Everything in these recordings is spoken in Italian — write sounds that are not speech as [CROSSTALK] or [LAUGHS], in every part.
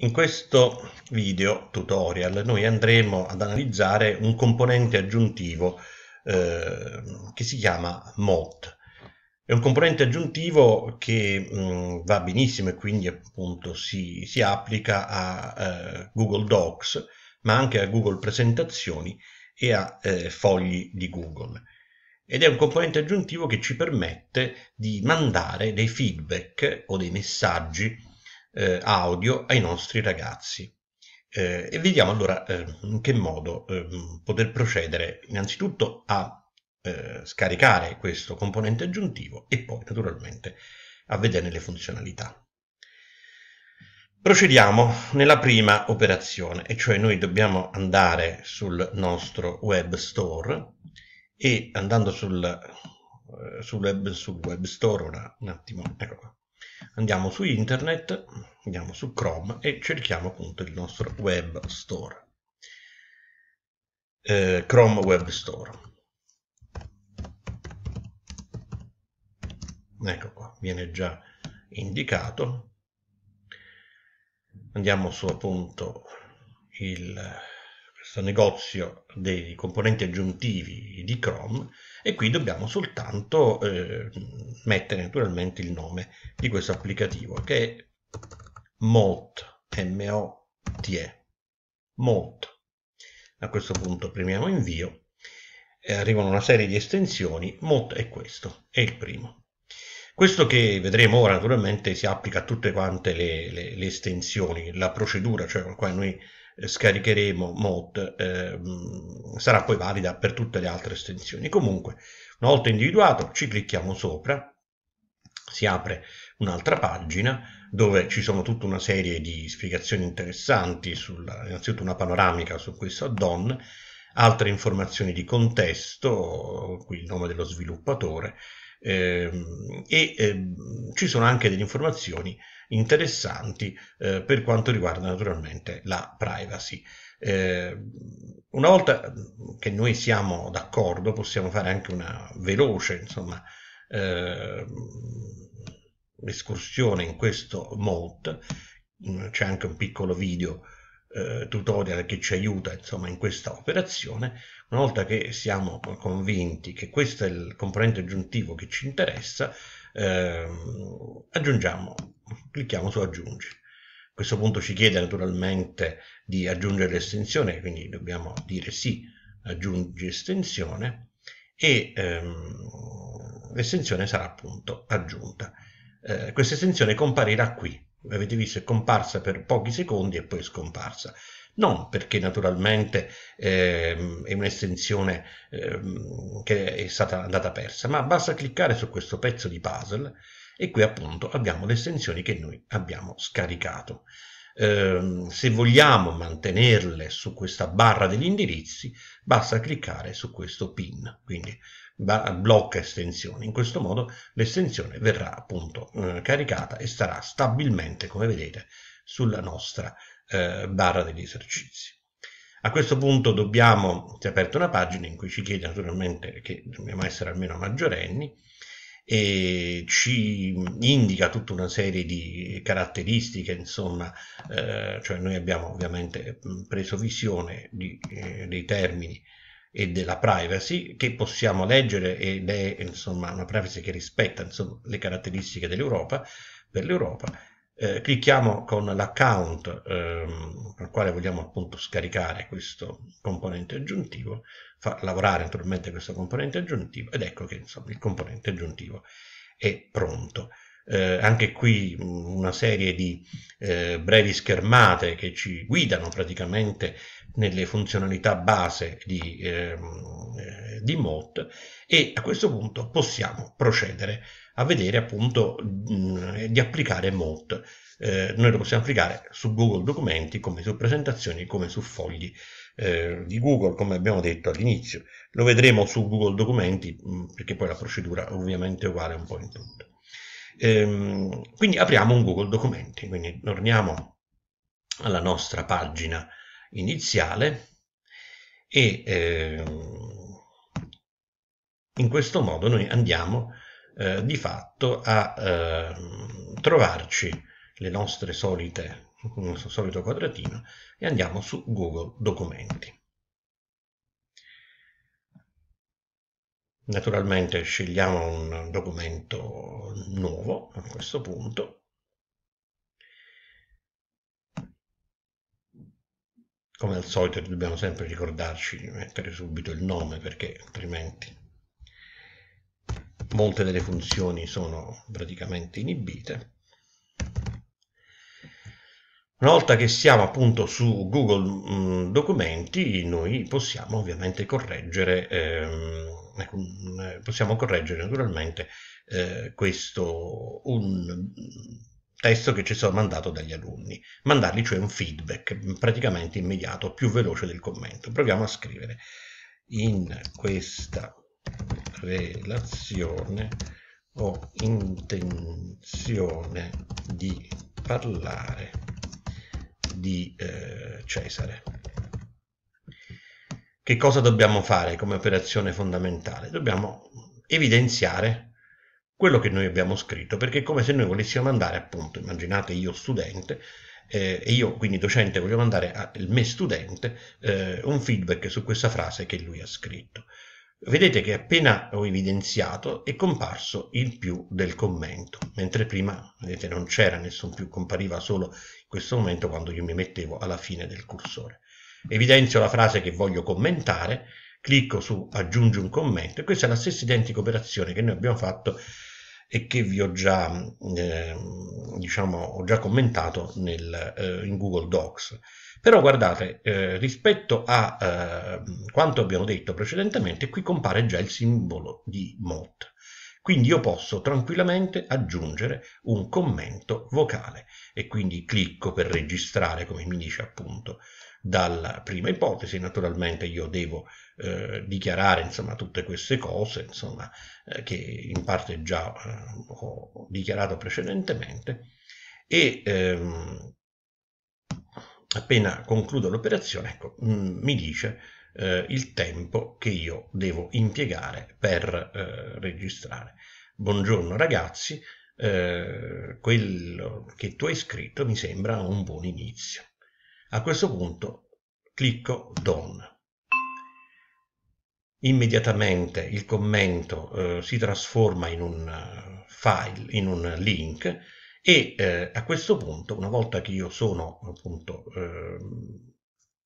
In questo video tutorial noi andremo ad analizzare un componente aggiuntivo eh, che si chiama MOT. È un componente aggiuntivo che mh, mm, va benissimo e quindi appunto si, si applica a eh, Google Docs ma anche a Google Presentazioni e a eh, fogli di Google. Ed è un componente aggiuntivo che ci permette di mandare dei feedback o dei messaggi eh, audio ai nostri ragazzi. Eh, e vediamo allora eh, in che modo eh, poter procedere innanzitutto a eh, scaricare questo componente aggiuntivo e poi naturalmente a vedere le funzionalità. Procediamo nella prima operazione, e cioè noi dobbiamo andare sul nostro web store e andando sul, sul, web, sul web, store, ora un attimo, ecco qua, Andiamo su internet, andiamo su Chrome e cerchiamo appunto il nostro web store. Eh, Chrome Web Store. Ecco qua, viene già indicato. Andiamo su appunto il questo negozio dei componenti aggiuntivi di Chrome e qui dobbiamo soltanto eh, mettere naturalmente il nome di questo applicativo che è MOT, M-O-T-E, Molt. A questo punto premiamo invio e arrivano una serie di estensioni, MOT è questo, è il primo. Questo che vedremo ora naturalmente si applica a tutte quante le, le, le estensioni, la procedura cioè con la quale noi eh, scaricheremo mod eh, sarà poi valida per tutte le altre estensioni comunque una volta individuato ci clicchiamo sopra si apre un'altra pagina dove ci sono tutta una serie di spiegazioni interessanti sulla, innanzitutto una panoramica su questo add-on altre informazioni di contesto qui il nome dello sviluppatore eh, e eh, ci sono anche delle informazioni interessanti eh, per quanto riguarda naturalmente la privacy. Ehm, una volta mm, che noi siamo d'accordo possiamo fare anche una veloce insomma, ehm, escursione in questo mode, mm, c'è anche un piccolo video eh, tutorial che ci aiuta insomma in questa operazione una volta che siamo convinti che questo è il componente aggiuntivo che ci interessa eh, aggiungiamo clicchiamo su aggiungi a questo punto ci chiede naturalmente di aggiungere l'estensione quindi dobbiamo dire sì aggiungi estensione e ehm, l'estensione sarà appunto aggiunta eh, questa estensione comparirà qui avete visto è comparsa per pochi secondi e poi è scomparsa non perché naturalmente eh, è un'estensione eh, che è stata andata persa, ma basta cliccare su questo pezzo di puzzle e qui appunto abbiamo le estensioni che noi abbiamo scaricato. Eh, se vogliamo mantenerle su questa barra degli indirizzi, basta cliccare su questo pin, quindi blocca estensioni. In questo modo l'estensione verrà appunto eh, caricata e starà stabilmente, come vedete, sulla nostra eh, barra degli esercizi. A questo punto dobbiamo, si è aperta una pagina in cui ci chiede naturalmente che dobbiamo essere almeno maggiorenni e ci indica tutta una serie di caratteristiche, insomma, eh, cioè noi abbiamo ovviamente preso visione di, eh, dei termini e della privacy che possiamo leggere ed è insomma una privacy che rispetta insomma, le caratteristiche dell'Europa per l'Europa eh, clicchiamo con l'account ehm, al quale vogliamo appunto scaricare questo componente aggiuntivo fa lavorare naturalmente questo componente aggiuntivo ed ecco che insomma il componente aggiuntivo è pronto eh, anche qui una serie di eh, brevi schermate che ci guidano praticamente nelle funzionalità base di, ehm, eh, di Mot e a questo punto possiamo procedere a vedere appunto mh, di applicare Mot. Eh, noi lo possiamo applicare su Google Documenti, come su presentazioni, come su fogli eh, di Google, come abbiamo detto all'inizio. Lo vedremo su Google Documenti, perché poi la procedura ovviamente è uguale un po' in tutto. Ehm, quindi apriamo un Google Documenti, quindi torniamo alla nostra pagina iniziale e eh, in questo modo noi andiamo eh, di fatto a eh, trovarci le nostre solite, il nostro solito quadratino e andiamo su Google Documenti. Naturalmente scegliamo un documento nuovo a questo punto come al solito dobbiamo sempre ricordarci di mettere subito il nome perché altrimenti molte delle funzioni sono praticamente inibite una volta che siamo appunto su Google mh, mm, Documenti noi possiamo ovviamente correggere ehm, ecco, mm, possiamo correggere naturalmente eh, questo un testo che ci sono mandato dagli alunni, mandargli cioè un feedback praticamente immediato, più veloce del commento. Proviamo a scrivere in questa relazione ho intenzione di parlare di eh, Cesare. Che cosa dobbiamo fare come operazione fondamentale? Dobbiamo evidenziare quello che noi abbiamo scritto, perché è come se noi volessimo andare, appunto, immaginate io studente, eh, e io quindi docente voglio mandare al me studente eh, un feedback su questa frase che lui ha scritto. Vedete che appena ho evidenziato è comparso il più del commento, mentre prima vedete, non c'era nessun più, compariva solo in questo momento quando io mi mettevo alla fine del cursore. Evidenzio la frase che voglio commentare, clicco su aggiungi un commento e questa è la stessa identica operazione che noi abbiamo fatto e che vi ho già, eh, diciamo, ho già commentato nel, eh, in Google Docs. Però guardate, eh, rispetto a eh, quanto abbiamo detto precedentemente, qui compare già il simbolo di mod. Quindi io posso tranquillamente aggiungere un commento vocale e quindi clicco per registrare, come mi dice appunto dalla prima ipotesi, naturalmente io devo eh, dichiarare insomma, tutte queste cose insomma, eh, che in parte già eh, ho dichiarato precedentemente e ehm, appena concludo l'operazione ecco, mm, mi dice eh, il tempo che io devo impiegare per eh, registrare. Buongiorno ragazzi, eh, quello che tu hai scritto mi sembra un buon inizio. A questo punto clicco Done. Immediatamente il commento eh, si trasforma in un eh, file, in un link e eh, a questo punto, una volta che io sono appunto eh,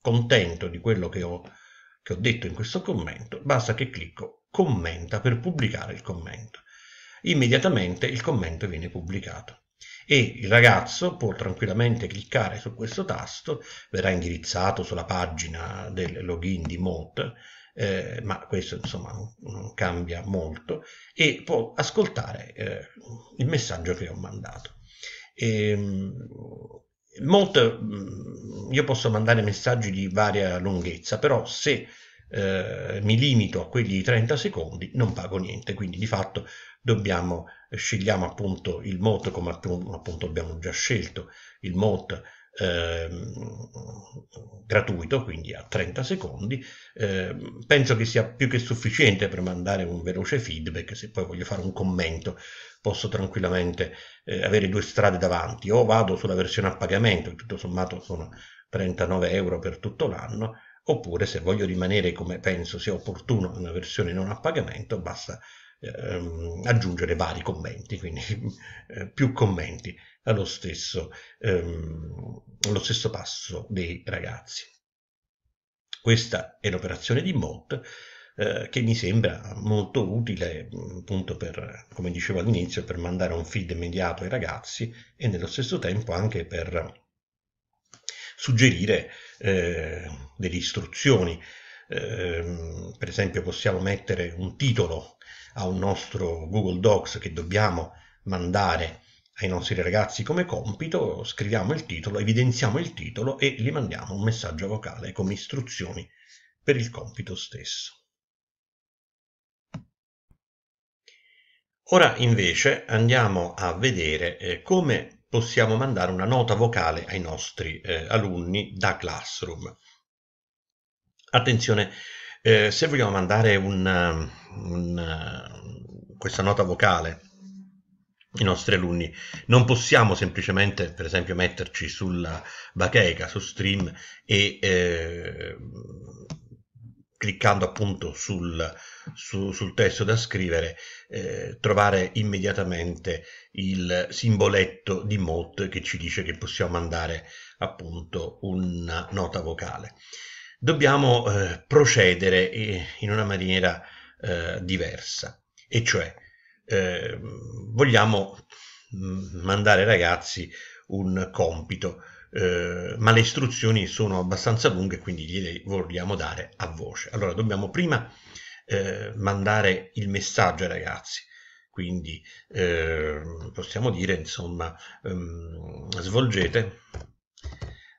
contento di quello che ho, che ho detto in questo commento, basta che clicco commenta per pubblicare il commento. Immediatamente il commento viene pubblicato e il ragazzo può tranquillamente cliccare su questo tasto, verrà indirizzato sulla pagina del login di Mod, eh, ma questo insomma non cambia molto, e può ascoltare eh, il messaggio che ho mandato. E, ehm, molto, mm, io posso mandare messaggi di varia lunghezza, però se eh, mi limito a quelli di 30 secondi non pago niente, quindi di fatto dobbiamo scegliamo appunto il MOT come appunto abbiamo già scelto il MOT eh, gratuito quindi a 30 secondi eh, penso che sia più che sufficiente per mandare un veloce feedback se poi voglio fare un commento posso tranquillamente eh, avere due strade davanti o vado sulla versione a pagamento che tutto sommato sono 39 euro per tutto l'anno oppure se voglio rimanere come penso sia opportuno una versione non a pagamento basta ehm, aggiungere vari commenti, quindi [LAUGHS] eh, più commenti allo stesso, ehm, allo stesso passo dei ragazzi. Questa è l'operazione di MOT eh, che mi sembra molto utile mm, appunto per, come dicevo all'inizio, per mandare un feed immediato ai ragazzi e nello stesso tempo anche per suggerire eh, delle istruzioni. Eh, per esempio possiamo mettere un titolo a un nostro Google Docs che dobbiamo mandare ai nostri ragazzi come compito, scriviamo il titolo, evidenziamo il titolo e gli mandiamo un messaggio vocale come istruzioni per il compito stesso. Ora invece andiamo a vedere eh, come possiamo mandare una nota vocale ai nostri eh, alunni da Classroom. Attenzione, eh, se vogliamo mandare un, um, un, uh, questa nota vocale ai nostri alunni. Non possiamo semplicemente, per esempio, metterci sulla bacheca, su stream e eh, cliccando appunto sul, su, sul, testo da scrivere eh, trovare immediatamente il simboletto di Mot che ci dice che possiamo mandare appunto una nota vocale dobbiamo eh, procedere eh, in una maniera eh, diversa, e cioè eh, vogliamo mm, mandare ai ragazzi un compito, eh, ma le istruzioni sono abbastanza lunghe, quindi gliele vogliamo dare a voce. Allora dobbiamo prima eh, mandare il messaggio ai ragazzi, quindi eh, possiamo dire insomma ehm, svolgete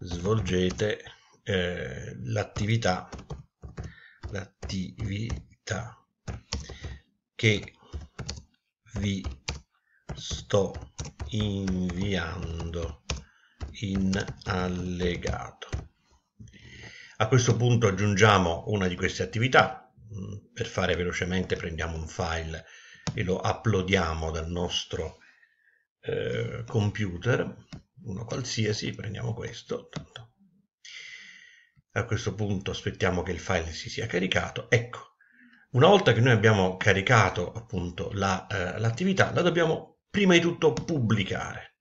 svolgete eh, l'attività l'attività che vi sto inviando in allegato a questo punto aggiungiamo una di queste attività mm, per fare velocemente prendiamo un file e lo uploadiamo dal nostro eh, computer uno qualsiasi prendiamo questo tanto a questo punto aspettiamo che il file si sia caricato ecco una volta che noi abbiamo caricato appunto l'attività la, eh, la dobbiamo prima di tutto pubblicare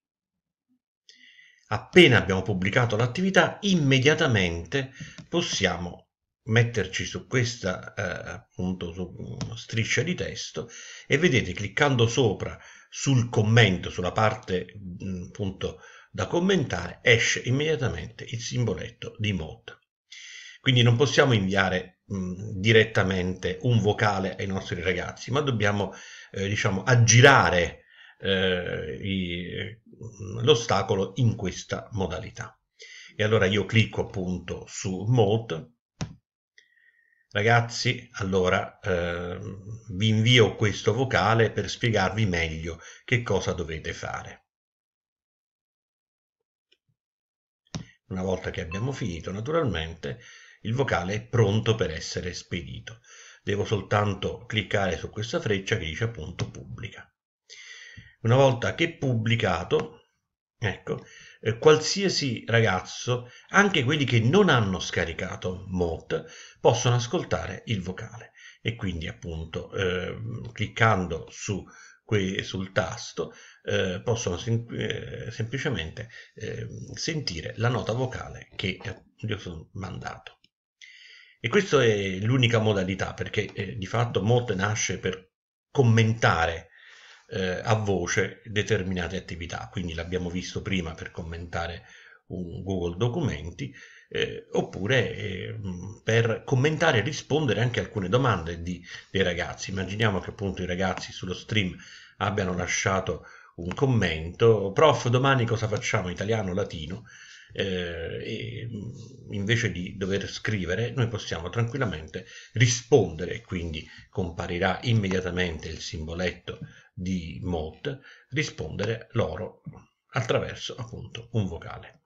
appena abbiamo pubblicato l'attività immediatamente possiamo metterci su questa eh, appunto su striscia di testo e vedete cliccando sopra sul commento sulla parte mh, appunto da commentare esce immediatamente il simboletto di mod quindi non possiamo inviare mh, direttamente un vocale ai nostri ragazzi, ma dobbiamo eh, diciamo, aggirare eh, i, l'ostacolo in questa modalità. E allora io clicco appunto su Mode. Ragazzi, allora eh, vi invio questo vocale per spiegarvi meglio che cosa dovete fare. Una volta che abbiamo finito, naturalmente, il vocale è pronto per essere spedito. Devo soltanto cliccare su questa freccia che dice appunto pubblica. Una volta che pubblicato, ecco, eh, qualsiasi ragazzo, anche quelli che non hanno scaricato MOT, possono ascoltare il vocale. E quindi appunto eh, cliccando su sul tasto eh, possono sem eh, semplicemente eh, sentire la nota vocale che eh, gli ho mandato. E questa è l'unica modalità, perché eh, di fatto molte nasce per commentare eh, a voce determinate attività, quindi l'abbiamo visto prima per commentare un Google Documenti, eh, oppure eh, mm, per commentare e rispondere anche a alcune domande di, dei ragazzi. Immaginiamo che appunto i ragazzi sullo stream abbiano lasciato un commento, prof domani cosa facciamo, italiano, latino, eh, mm, invece di dover scrivere noi possiamo tranquillamente rispondere, quindi comparirà immediatamente il simboletto di mod, rispondere loro attraverso appunto un vocale.